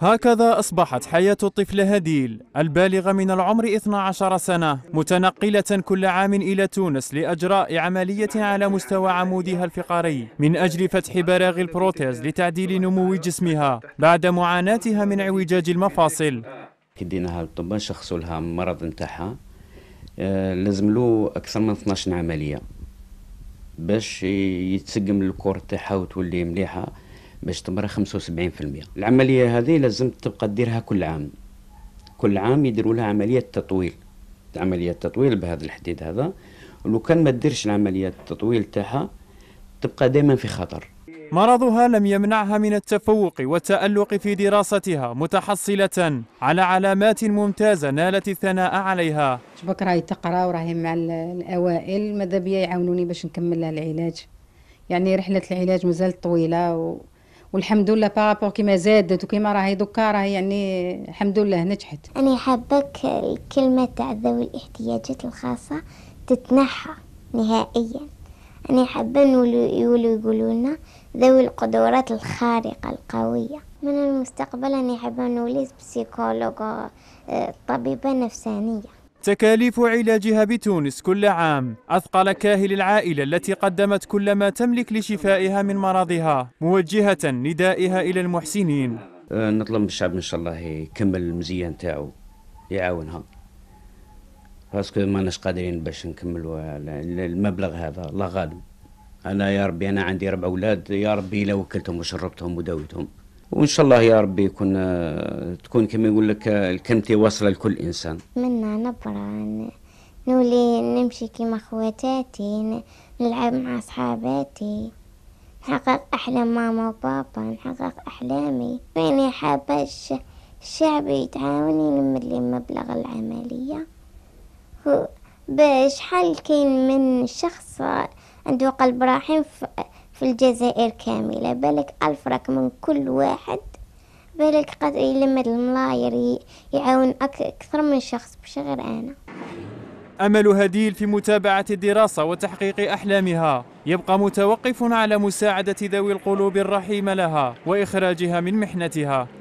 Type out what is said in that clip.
هكذا أصبحت حياة الطفل هديل البالغ من العمر 12 سنة متنقلة كل عام إلى تونس لأجراء عملية على مستوى عمودها الفقري من أجل فتح براغ البروتيز لتعديل نمو جسمها بعد معاناتها من عوجاج المفاصل كديناها للطب شخصوا لها مرض نتاعها آه، لازم له أكثر من 12 عملية باش يتسقم الكور تاعها وتولي مليحة باش تمرى 75% العمليه هذه لازم تبقى ديرها كل عام كل عام يديروا لها عمليه تطويل عمليه تطويل بهذا الحديد هذا ولو كان ما ديرش العمليه التطويل تاعها تبقى دائما في خطر مرضها لم يمنعها من التفوق والتألق في دراستها متحصلة على علامات ممتازة نالت الثناء عليها شبك راهي تقرا وراهي مع الأوائل ماذا بيا يعاونوني باش نكمل لها العلاج يعني رحلة العلاج مازالت طويلة والحمد لله بارابور كيما زادت وكيما راهي دوكا راهي يعني الحمد لله نجحت انا حابك الكلمه تاع ذوي الاحتياجات الخاصه تتنحى نهائيا انا حابه يقولوا يقولوا لنا ذوي القدرات الخارقه القويه من المستقبل انا حابه نولي بسيكولوج آه، طبيبه نفسانيه تكاليف علاجها بتونس كل عام أثقل كاهل العائلة التي قدمت كل ما تملك لشفائها من مرضها موجهة ندائها إلى المحسنين أه، نطلب من الشعب إن شاء الله يكمل المزيان نتاعو يعاونها باسكو ما ناش قادرين باش نكملوا المبلغ هذا الله غالب أنا يا ربي أنا عندي ربع أولاد يا ربي لو وكلتهم وشربتهم وداويتهم وان شاء الله يا ربي يكون آه، تكون كما يقول لك آه، الكلمه واصله لكل انسان منا نبرا نولي نمشي كيما خواتاتي نلعب مع صحاباتي نحقق احلام ماما وبابا نحقق احلامي واني حابه الشعب يتعاوني نملي مبلغ العمليه باش حال كاين من شخص عنده قلب رحيم في الجزائر كاملة بالك ألف راك من كل واحد بالك قد يلمد الملاير يعاون أكثر من شخص مش غير أنا أمل هديل في متابعة الدراسة وتحقيق أحلامها يبقى متوقف على مساعدة ذوي القلوب الرحيمة لها وإخراجها من محنتها